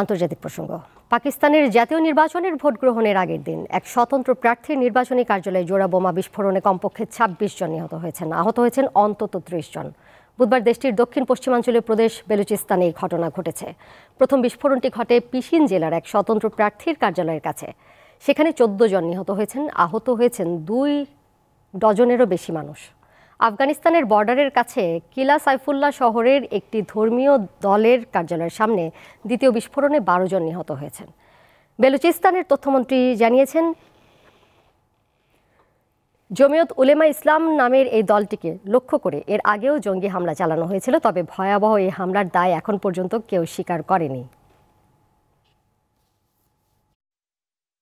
আন্তর্জাতিক প্রসঙ্গ পাকিস্তানের জাতীয় নির্বাচনের ভোট গ্রহণের আগের দিন এক স্বতন্ত্র প্রার্থীর নির্বাচনী কার্যালয়ে জোড়া বোমা বিস্ফোরণে কমপক্ষে ছাব্বিশ জন নিহত হয়েছেন আহত হয়েছেন অন্তত ত্রিশ জন বুধবার দেশটির দক্ষিণ পশ্চিমাঞ্চলীয় প্রদেশ বেলুচিস্তানে এই ঘটনা ঘটেছে প্রথম বিস্ফোরণটি ঘটে পিসিন জেলার এক স্বতন্ত্র প্রার্থীর কার্যালয়ের কাছে সেখানে চোদ্দ জন নিহত হয়েছেন আহত হয়েছেন দুই ডজনেরও বেশি মানুষ আফগানিস্তানের বর্ডারের কাছে কিলা সাইফুল্লাহ শহরের একটি ধর্মীয় দলের কার্যালয়ের সামনে দ্বিতীয় বিস্ফোরণে বারো জন নিহত হয়েছেন বেলুচিস্তানের তথ্যমন্ত্রী জানিয়েছেন জমিয়ত উলেমা ইসলাম নামের এই দলটিকে লক্ষ্য করে এর আগেও জঙ্গি হামলা চালানো হয়েছিল তবে ভয়াবহ এই হামলার দায় এখন পর্যন্ত কেউ স্বীকার করেনি